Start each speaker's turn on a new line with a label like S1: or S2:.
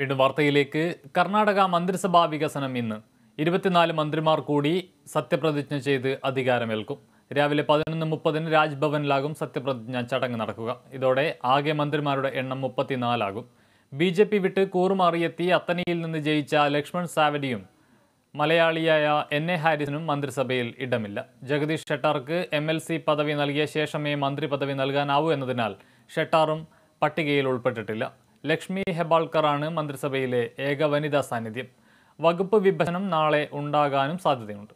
S1: വീണ്ടും വാർത്തയിലേക്ക് കർണാടക മന്ത്രിസഭാ വികസനം ഇന്ന് ഇരുപത്തിനാല് മന്ത്രിമാർ കൂടി സത്യപ്രതിജ്ഞ ചെയ്ത് അധികാരമേൽക്കും രാവിലെ പതിനൊന്ന് മുപ്പതിന് രാജ്ഭവനിലാകും സത്യപ്രതിജ്ഞ ചടങ്ങ് നടക്കുക ഇതോടെ ആകെ മന്ത്രിമാരുടെ എണ്ണം മുപ്പത്തിനാലാകും ബി ജെ പി വിട്ട് കൂറുമാറിയെത്തി അത്തനിയിൽ നിന്ന് ജയിച്ച ലക്ഷ്മൺ സാവഡിയും മലയാളിയായ എൻ എ ഹാരിസിനും മന്ത്രിസഭയിൽ ഇടമില്ല ജഗദീഷ് ഷെട്ടാർക്ക് എം എൽ സി പദവി നൽകിയ ശേഷമേ മന്ത്രി പദവി നൽകാനാവൂ എന്നതിനാൽ ഷെട്ടാറും പട്ടികയിൽ ഉൾപ്പെട്ടിട്ടില്ല ലക്ഷ്മി ഹെബാൾക്കറാണ് മന്ത്രിസഭയിലെ ഏക വനിതാ സാന്നിധ്യം വകുപ്പ് വിഭജനം നാളെ ഉണ്ടാകാനും സാധ്യതയുണ്ട്